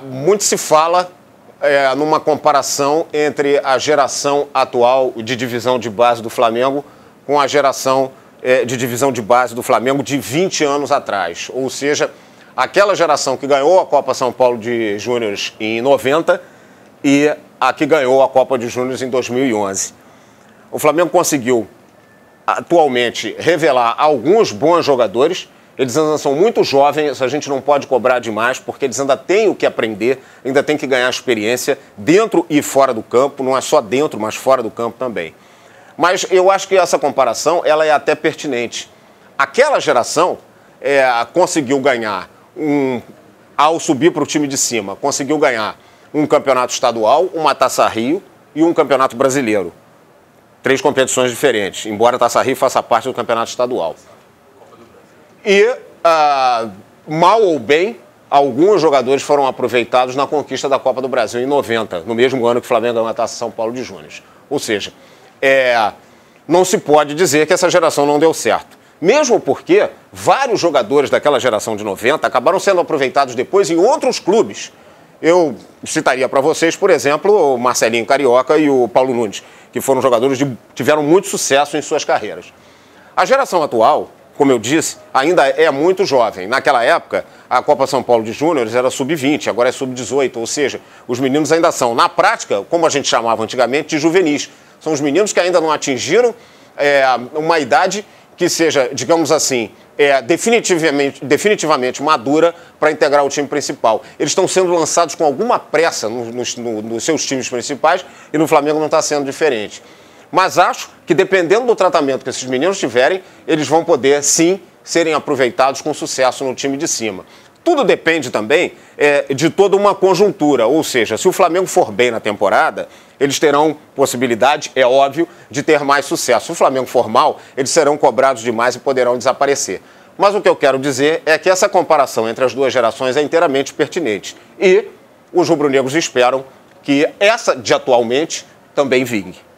muito se fala é, numa comparação entre a geração atual de divisão de base do Flamengo com a geração é, de divisão de base do Flamengo de 20 anos atrás. Ou seja, aquela geração que ganhou a Copa São Paulo de Júniores em 90 e a que ganhou a Copa de Júniores em 2011. O Flamengo conseguiu atualmente revelar alguns bons jogadores eles ainda são muito jovens, a gente não pode cobrar demais, porque eles ainda têm o que aprender, ainda têm que ganhar experiência dentro e fora do campo, não é só dentro, mas fora do campo também. Mas eu acho que essa comparação ela é até pertinente. Aquela geração é, conseguiu ganhar um, ao subir para o time de cima, conseguiu ganhar um campeonato estadual, uma Taça Rio e um campeonato brasileiro. Três competições diferentes, embora a Taça Rio faça parte do campeonato estadual. E, ah, mal ou bem, alguns jogadores foram aproveitados na conquista da Copa do Brasil em 90, no mesmo ano que o Flamengo ganhou a Taça São Paulo de Júnior. Ou seja, é, não se pode dizer que essa geração não deu certo. Mesmo porque vários jogadores daquela geração de 90 acabaram sendo aproveitados depois em outros clubes. Eu citaria para vocês, por exemplo, o Marcelinho Carioca e o Paulo Nunes, que foram jogadores que tiveram muito sucesso em suas carreiras. A geração atual como eu disse, ainda é muito jovem. Naquela época, a Copa São Paulo de Júniores era sub-20, agora é sub-18, ou seja, os meninos ainda são, na prática, como a gente chamava antigamente, de juvenis. São os meninos que ainda não atingiram é, uma idade que seja, digamos assim, é, definitivamente, definitivamente madura para integrar o time principal. Eles estão sendo lançados com alguma pressa nos, nos, nos seus times principais e no Flamengo não está sendo diferente. Mas acho que dependendo do tratamento que esses meninos tiverem, eles vão poder sim serem aproveitados com sucesso no time de cima. Tudo depende também é, de toda uma conjuntura, ou seja, se o Flamengo for bem na temporada, eles terão possibilidade, é óbvio, de ter mais sucesso. Se o Flamengo for mal, eles serão cobrados demais e poderão desaparecer. Mas o que eu quero dizer é que essa comparação entre as duas gerações é inteiramente pertinente. E os rubro-negros esperam que essa de atualmente também vingue.